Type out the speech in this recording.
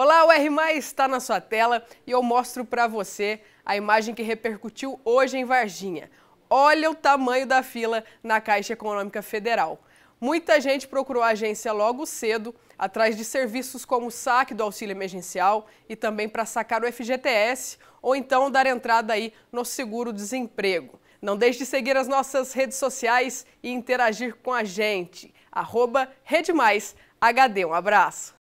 Olá, o R+ está na sua tela e eu mostro para você a imagem que repercutiu hoje em Varginha. Olha o tamanho da fila na Caixa Econômica Federal. Muita gente procurou a agência logo cedo, atrás de serviços como o saque do auxílio emergencial e também para sacar o FGTS ou então dar entrada aí no seguro-desemprego. Não deixe de seguir as nossas redes sociais e interagir com a gente. Arroba Rede Mais HD. Um abraço!